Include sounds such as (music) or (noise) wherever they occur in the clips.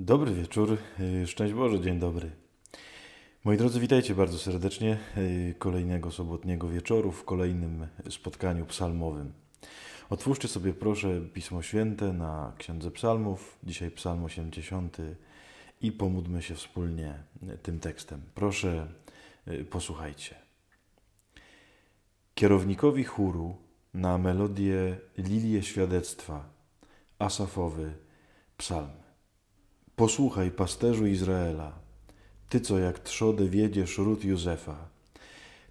Dobry wieczór, e, szczęść Boże, dzień dobry. Moi drodzy, witajcie bardzo serdecznie e, kolejnego sobotniego wieczoru w kolejnym spotkaniu psalmowym. Otwórzcie sobie proszę Pismo Święte na Księdze Psalmów, dzisiaj Psalm 80 i pomódmy się wspólnie e, tym tekstem. Proszę, posłuchajcie. Kierownikowi chóru na melodię Lilie Świadectwa, Asafowy psalm. Posłuchaj, pasterzu Izraela, ty, co jak trzody wiedziesz ród Józefa,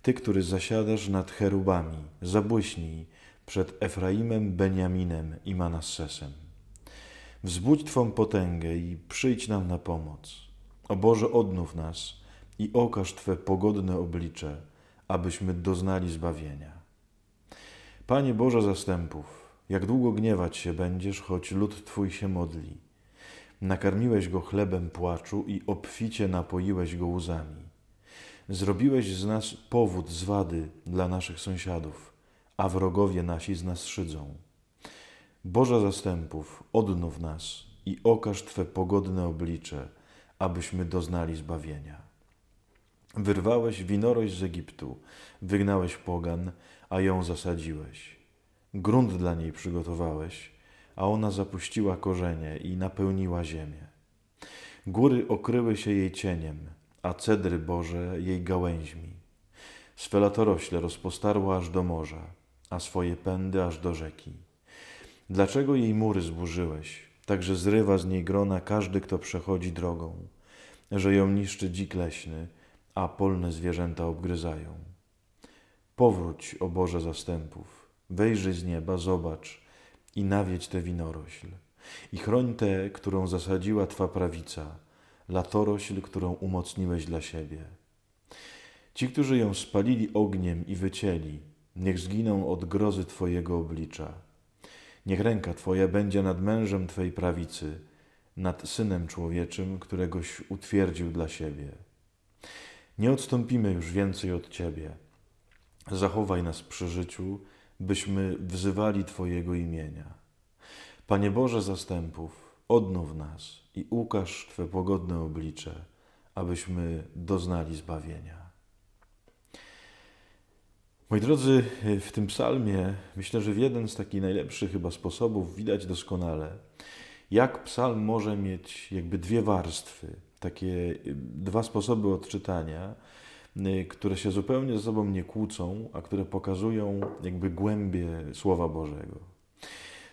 ty, który zasiadasz nad cherubami, zabłyśnij przed Efraimem, Beniaminem i Manassesem. Wzbudź Twą potęgę i przyjdź nam na pomoc. O Boże, odnów nas i okaż Twe pogodne oblicze, abyśmy doznali zbawienia. Panie Boże zastępów, jak długo gniewać się będziesz, choć lud Twój się modli? Nakarmiłeś go chlebem płaczu i obficie napoiłeś go łzami. Zrobiłeś z nas powód zwady dla naszych sąsiadów, a wrogowie nasi z nas szydzą. Boże zastępów, odnów nas i okaż Twe pogodne oblicze, abyśmy doznali zbawienia. Wyrwałeś winorość z Egiptu, wygnałeś pogan, a ją zasadziłeś. Grunt dla niej przygotowałeś – a ona zapuściła korzenie i napełniła ziemię. Góry okryły się jej cieniem, a cedry Boże jej gałęźmi. Swe latorośle rozpostarła aż do morza, a swoje pędy aż do rzeki. Dlaczego jej mury zburzyłeś, tak że zrywa z niej grona każdy, kto przechodzi drogą, że ją niszczy dzik leśny, a polne zwierzęta obgryzają? Powróć, o Boże zastępów, wejrzyj z nieba, zobacz – i nawiedź tę winorośl. I chroń tę, którą zasadziła Twa prawica, latorośl, którą umocniłeś dla siebie. Ci, którzy ją spalili ogniem i wycięli, niech zginą od grozy Twojego oblicza. Niech ręka Twoja będzie nad mężem Twej prawicy, nad synem człowieczym, któregoś utwierdził dla siebie. Nie odstąpimy już więcej od Ciebie. Zachowaj nas przy życiu byśmy wzywali Twojego imienia. Panie Boże zastępów, odnów nas i ukaż Twe pogodne oblicze, abyśmy doznali zbawienia. Moi drodzy, w tym psalmie myślę, że w jeden z takich najlepszych chyba sposobów widać doskonale, jak psalm może mieć jakby dwie warstwy, takie y, dwa sposoby odczytania Y, które się zupełnie ze sobą nie kłócą, a które pokazują jakby głębie Słowa Bożego.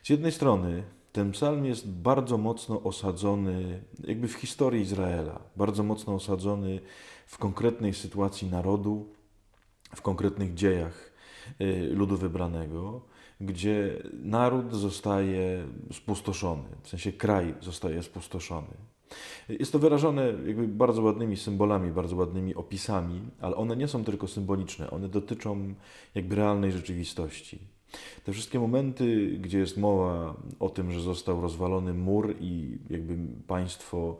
Z jednej strony ten psalm jest bardzo mocno osadzony, jakby w historii Izraela, bardzo mocno osadzony w konkretnej sytuacji narodu, w konkretnych dziejach y, ludu wybranego, gdzie naród zostaje spustoszony, w sensie kraj zostaje spustoszony. Jest to wyrażone jakby bardzo ładnymi symbolami, bardzo ładnymi opisami, ale one nie są tylko symboliczne, one dotyczą jakby realnej rzeczywistości. Te wszystkie momenty, gdzie jest mowa o tym, że został rozwalony mur i jakby państwo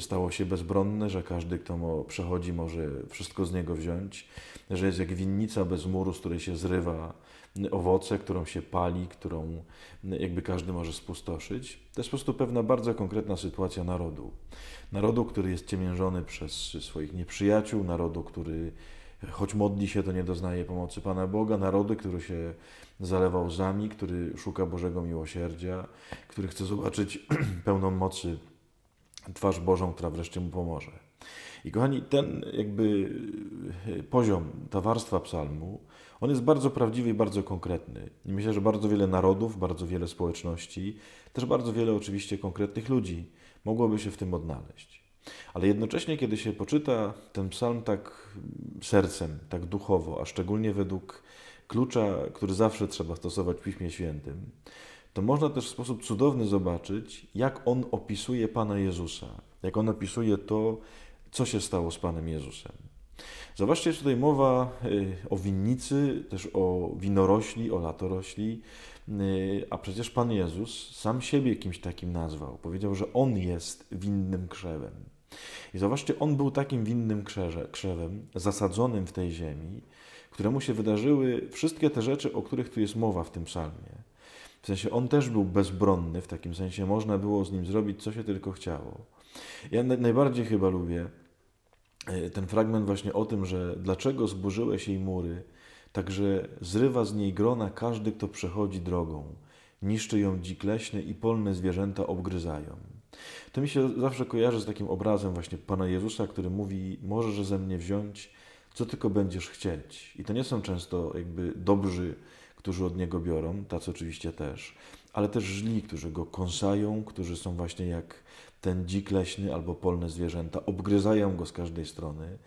stało się bezbronne, że każdy, kto mu przechodzi, może wszystko z niego wziąć, że jest jak winnica bez muru, z której się zrywa owoce, którą się pali, którą jakby każdy może spustoszyć. To jest po prostu pewna bardzo konkretna sytuacja narodu. Narodu, który jest ciemiężony przez swoich nieprzyjaciół, narodu, który choć modli się, to nie doznaje pomocy Pana Boga, narody, który się zalewa łzami, który szuka Bożego miłosierdzia, który chce zobaczyć (clears throat) pełną mocy twarz Bożą, która wreszcie mu pomoże. I kochani, ten jakby e, poziom, ta warstwa psalmu, on jest bardzo prawdziwy i bardzo konkretny. I myślę, że bardzo wiele narodów, bardzo wiele społeczności, też bardzo wiele oczywiście konkretnych ludzi mogłoby się w tym odnaleźć. Ale jednocześnie, kiedy się poczyta ten psalm tak sercem, tak duchowo, a szczególnie według klucza, który zawsze trzeba stosować w Piśmie Świętym, to można też w sposób cudowny zobaczyć, jak on opisuje Pana Jezusa, jak on opisuje to, co się stało z Panem Jezusem. Zobaczcie, jest tutaj mowa y, o winnicy, też o winorośli, o latorośli, y, a przecież Pan Jezus sam siebie kimś takim nazwał. Powiedział, że On jest winnym krzewem. I zobaczcie, On był takim winnym krzewem, zasadzonym w tej ziemi, któremu się wydarzyły wszystkie te rzeczy, o których tu jest mowa w tym psalmie. W sensie on też był bezbronny, w takim sensie można było z nim zrobić, co się tylko chciało. Ja najbardziej chyba lubię e, ten fragment właśnie o tym, że dlaczego zburzyłeś jej mury, także zrywa z niej grona każdy, kto przechodzi drogą. Niszczy ją dzik leśny i polne zwierzęta obgryzają. To mi się zawsze kojarzy z takim obrazem właśnie Pana Jezusa, który mówi, możesz ze mnie wziąć co tylko będziesz chcieć. I to nie są często jakby dobrzy, którzy od niego biorą, tacy oczywiście też, ale też źli, którzy go kąsają, którzy są właśnie jak ten dzik leśny albo polne zwierzęta, obgryzają go z każdej strony.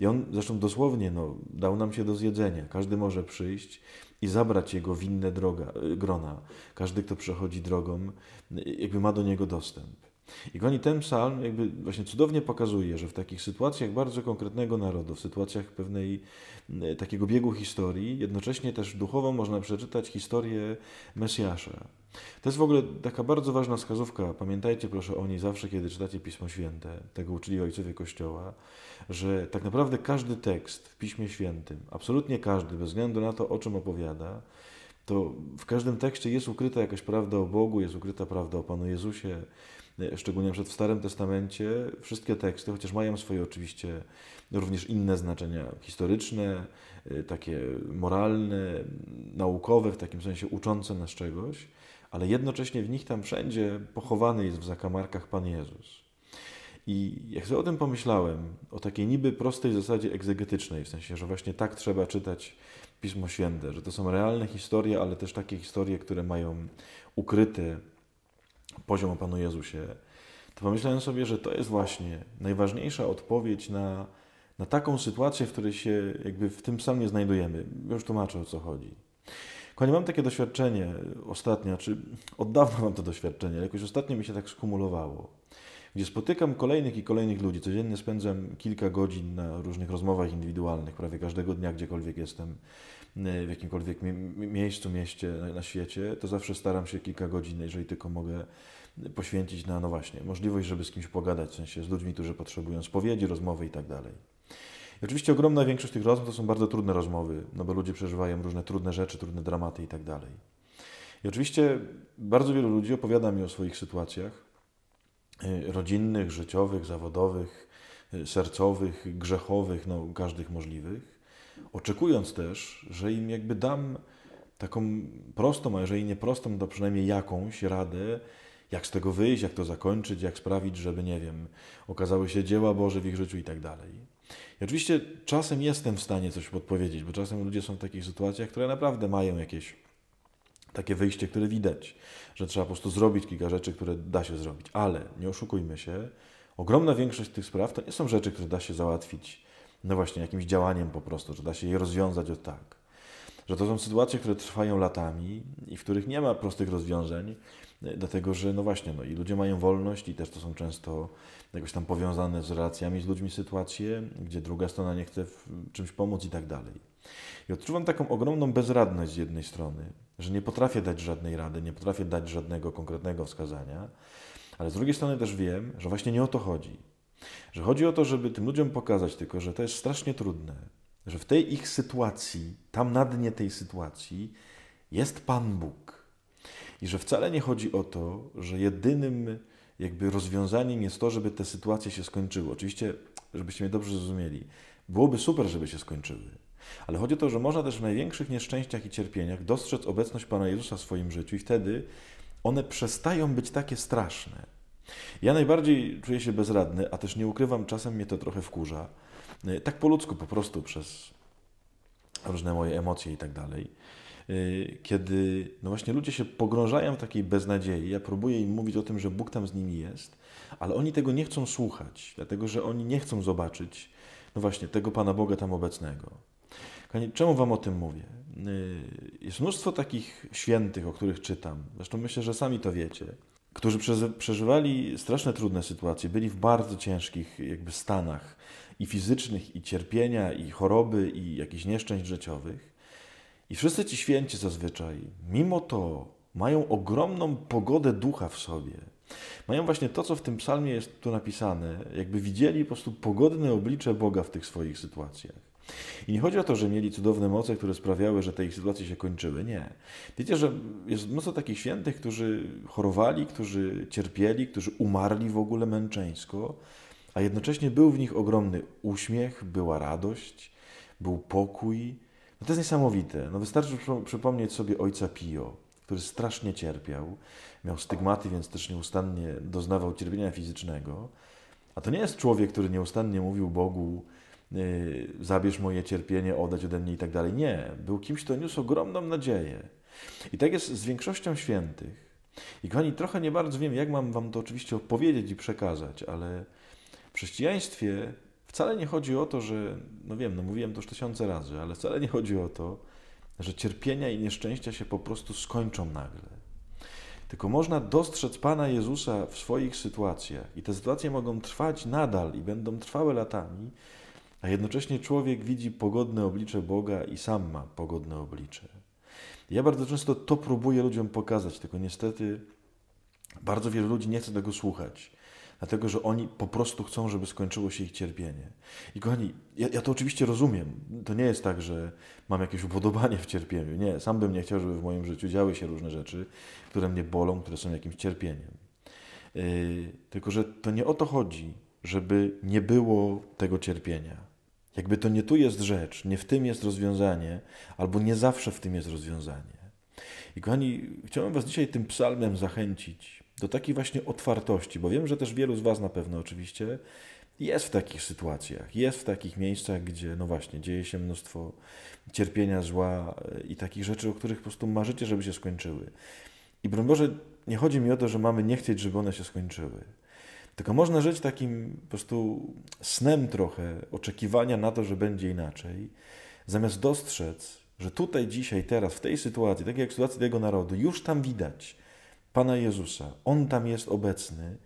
I on zresztą dosłownie no, dał nam się do zjedzenia. Każdy może przyjść i zabrać jego winne droga, y, grona. Każdy, kto przechodzi drogą, y, jakby ma do niego dostęp. I kochani, ten psalm jakby właśnie cudownie pokazuje, że w takich sytuacjach bardzo konkretnego narodu, w sytuacjach pewnej takiego biegu historii, jednocześnie też duchowo można przeczytać historię Mesjasza. To jest w ogóle taka bardzo ważna wskazówka. Pamiętajcie proszę o niej zawsze, kiedy czytacie Pismo Święte. Tego uczyli ojcowie Kościoła, że tak naprawdę każdy tekst w Piśmie Świętym, absolutnie każdy, bez względu na to, o czym opowiada, to w każdym tekście jest ukryta jakaś prawda o Bogu, jest ukryta prawda o Panu Jezusie, e, szczególnie przed w Starym Testamencie. Wszystkie teksty, chociaż mają swoje oczywiście również inne znaczenia historyczne, e, takie moralne, naukowe, w takim sensie uczące nas czegoś, ale jednocześnie w nich tam wszędzie pochowany jest w zakamarkach Pan Jezus. I jak sobie o tym pomyślałem, o takiej niby prostej zasadzie egzegetycznej, w sensie, że właśnie tak trzeba czytać Pismo Święte, że to są realne historie, ale też takie historie, które mają ukryty poziom o Panu Jezusie, to pomyślałem sobie, że to jest właśnie najważniejsza odpowiedź na, na taką sytuację, w której się jakby w tym samym nie znajdujemy. Już tłumaczę o co chodzi. Kochani, mam takie doświadczenie ostatnio, czy od dawna mam to doświadczenie, ale jakoś ostatnio mi się tak skumulowało gdzie spotykam kolejnych i kolejnych ludzi. Codziennie spędzam kilka godzin na różnych rozmowach indywidualnych, prawie każdego dnia, gdziekolwiek jestem, e, w jakimkolwiek miejscu, mieście na, na świecie, to zawsze staram się kilka godzin, jeżeli tylko mogę, poświęcić na, no właśnie, możliwość, żeby z kimś pogadać, w sensie z ludźmi, którzy potrzebują spowiedzi, rozmowy i tak dalej. Oczywiście ogromna większość tych rozmów to są bardzo trudne rozmowy, no bo ludzie przeżywają różne trudne rzeczy, trudne dramaty i tak dalej. I oczywiście bardzo wielu ludzi opowiada mi o swoich sytuacjach, Y, rodzinnych, życiowych, zawodowych, y, sercowych, grzechowych, no, każdych możliwych, oczekując też, że im jakby dam taką prostą, a jeżeli nie prostą, to przynajmniej jakąś radę, jak z tego wyjść, jak to zakończyć, jak sprawić, żeby, nie wiem, okazały się dzieła Boże w ich życiu i tak dalej. I oczywiście czasem jestem w stanie coś podpowiedzieć, bo czasem ludzie są w takich sytuacjach, które naprawdę mają jakieś takie wyjście, które widać, że trzeba po prostu zrobić kilka rzeczy, które da się zrobić. Ale nie oszukujmy się, ogromna większość tych spraw to nie są rzeczy, które da się załatwić, no właśnie, jakimś działaniem po prostu, że da się je rozwiązać od tak. Że to są sytuacje, które trwają latami i w których nie ma prostych rozwiązań, e, dlatego że, no właśnie, no i ludzie mają wolność i też to są często jakoś tam powiązane z relacjami z ludźmi sytuacje, gdzie druga strona nie chce w czymś pomóc i tak dalej. I odczuwam taką ogromną bezradność z jednej strony, że nie potrafię dać żadnej rady, nie potrafię dać żadnego konkretnego wskazania, ale z drugiej strony też wiem, że właśnie nie o to chodzi. Że chodzi o to, żeby tym ludziom pokazać tylko, że to jest strasznie trudne, że w tej ich sytuacji, tam na dnie tej sytuacji jest Pan Bóg. I że wcale nie chodzi o to, że jedynym jakby rozwiązaniem jest to, żeby te sytuacje się skończyły. Oczywiście, żebyście mnie dobrze zrozumieli, byłoby super, żeby się skończyły. Ale chodzi o to, że można też w największych nieszczęściach i cierpieniach dostrzec obecność Pana Jezusa w swoim życiu i wtedy one przestają być takie straszne. Ja najbardziej czuję się bezradny, a też nie ukrywam, czasem mnie to trochę wkurza. E, tak po ludzku po prostu przez różne moje emocje i tak dalej. E, kiedy no właśnie ludzie się pogrążają w takiej beznadziei, ja próbuję im mówić o tym, że Bóg tam z nimi jest, ale oni tego nie chcą słuchać, dlatego że oni nie chcą zobaczyć, no właśnie, tego Pana Boga tam obecnego czemu Wam o tym mówię? Y, jest mnóstwo takich świętych, o których czytam, zresztą myślę, że sami to wiecie, którzy przeżywali straszne trudne sytuacje, byli w bardzo ciężkich jakby stanach i fizycznych, i cierpienia, i choroby, i jakichś nieszczęść życiowych. I wszyscy ci święci zazwyczaj, mimo to, mają ogromną pogodę ducha w sobie. Mają właśnie to, co w tym psalmie jest tu napisane, jakby widzieli po prostu pogodne oblicze Boga w tych swoich sytuacjach. I nie chodzi o to, że mieli cudowne moce, które sprawiały, że te ich sytuacje się kończyły. Nie. Wiecie, że jest mnóstwo takich świętych, którzy chorowali, którzy cierpieli, którzy umarli w ogóle męczeńsko, a jednocześnie był w nich ogromny uśmiech, była radość, był pokój. No to jest niesamowite. No wystarczy przypomnieć sobie ojca Pio, który strasznie cierpiał, miał stygmaty, więc też nieustannie doznawał cierpienia fizycznego. A to nie jest człowiek, który nieustannie mówił Bogu, Y, zabierz moje cierpienie, oddać ode mnie i tak dalej. Nie, był kimś, kto niósł ogromną nadzieję. I tak jest z większością świętych. I kochani, trochę nie bardzo wiem, jak mam wam to oczywiście opowiedzieć i przekazać, ale w chrześcijaństwie wcale nie chodzi o to, że, no wiem, no mówiłem to już tysiące razy, ale wcale nie chodzi o to, że cierpienia i nieszczęścia się po prostu skończą nagle. Tylko można dostrzec Pana Jezusa w swoich sytuacjach i te sytuacje mogą trwać nadal i będą trwały latami, a jednocześnie człowiek widzi pogodne oblicze Boga i sam ma pogodne oblicze. Ja bardzo często to próbuję ludziom pokazać, tylko niestety bardzo wielu ludzi nie chce tego słuchać. Dlatego, że oni po prostu chcą, żeby skończyło się ich cierpienie. I kochani, ja, ja, to oczywiście rozumiem. To nie jest tak, że mam jakieś upodobanie w cierpieniu. Nie, sam bym nie chciał, żeby w moim życiu działy się różne rzeczy, które mnie bolą, które są jakimś cierpieniem. Yy, tylko, że to nie o to chodzi, żeby nie było tego cierpienia. Jakby to nie tu jest rzecz, nie w tym jest rozwiązanie, albo nie zawsze w tym jest rozwiązanie. I kochani, chciałbym Was dzisiaj tym psalmem zachęcić do takiej właśnie otwartości, bo wiem, że też wielu z Was na pewno oczywiście jest w takich sytuacjach, jest w takich miejscach, gdzie no właśnie dzieje się mnóstwo cierpienia, zła e, i takich rzeczy, o których po prostu marzycie, żeby się skończyły. I broń Boże, nie chodzi mi o to, że mamy nie chcieć, żeby one się skończyły. Tylko można żyć takim po prostu snem trochę oczekiwania na to, że będzie inaczej, zamiast dostrzec, że tutaj, dzisiaj, teraz, w tej sytuacji, tak jak w sytuacji tego narodu, już tam widać Pana Jezusa. On tam jest obecny,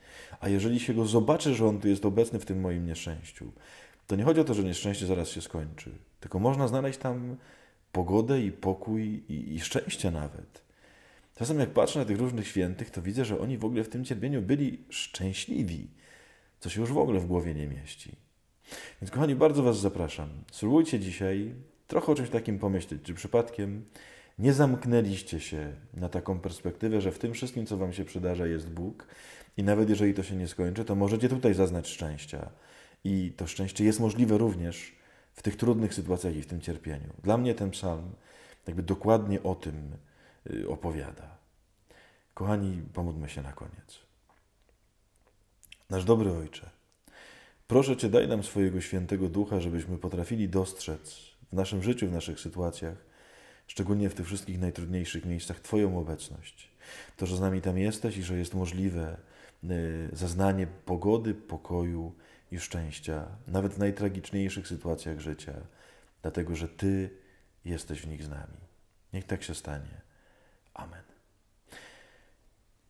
a jeżeli się go zobaczy, że on tu jest obecny w tym moim nieszczęściu, to nie chodzi o to, że nieszczęście zaraz się skończy, tylko można znaleźć tam pogodę i pokój i, i szczęście nawet. Czasem jak patrzę na tych różnych świętych, to widzę, że oni w ogóle w tym cierpieniu byli szczęśliwi, co się już w ogóle w głowie nie mieści. Więc kochani, bardzo Was zapraszam. Spróbujcie dzisiaj trochę o czymś takim pomyśleć, czy przypadkiem nie zamknęliście się na taką perspektywę, że w tym wszystkim, co Wam się przydarza, jest Bóg i nawet jeżeli to się nie skończy, to możecie tutaj zaznać szczęścia. I to szczęście jest możliwe również w tych trudnych sytuacjach i w tym cierpieniu. Dla mnie ten psalm jakby dokładnie o tym Y, opowiada. Kochani, pomódlmy się na koniec. Nasz dobry Ojcze, proszę Cię, daj nam swojego świętego ducha, żebyśmy potrafili dostrzec w naszym życiu, w naszych sytuacjach, szczególnie w tych wszystkich najtrudniejszych miejscach, Twoją obecność. To, że z nami tam jesteś i że jest możliwe y, zaznanie pogody, pokoju i szczęścia, nawet w najtragiczniejszych sytuacjach życia, dlatego że Ty jesteś w nich z nami. Niech tak się stanie. Amen.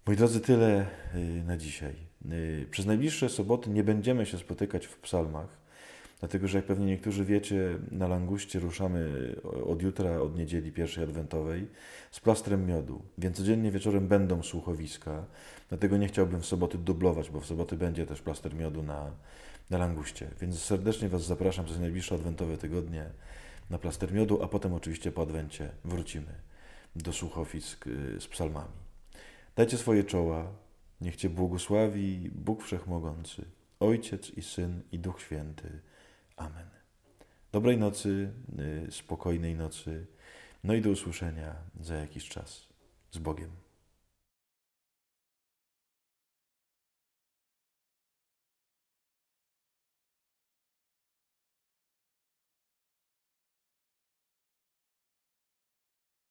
Moi drodzy, tyle y, na dzisiaj. Y, przez najbliższe soboty nie będziemy się spotykać w psalmach, dlatego że, jak pewnie niektórzy wiecie, na Languście ruszamy y, od jutra, od niedzieli pierwszej adwentowej, z plastrem miodu, więc codziennie wieczorem będą słuchowiska, dlatego nie chciałbym w soboty dublować, bo w soboty będzie też plaster miodu na, na Languście. Więc serdecznie Was zapraszam przez najbliższe adwentowe tygodnie na plaster miodu, a potem oczywiście po adwencie wrócimy do słuchowisk y, z psalmami. Dajcie swoje czoła, niech Cię błogosławi Bóg Wszechmogący, Ojciec i Syn i Duch Święty. Amen. Dobrej nocy, y, spokojnej nocy, no i do usłyszenia za jakiś czas. Z Bogiem.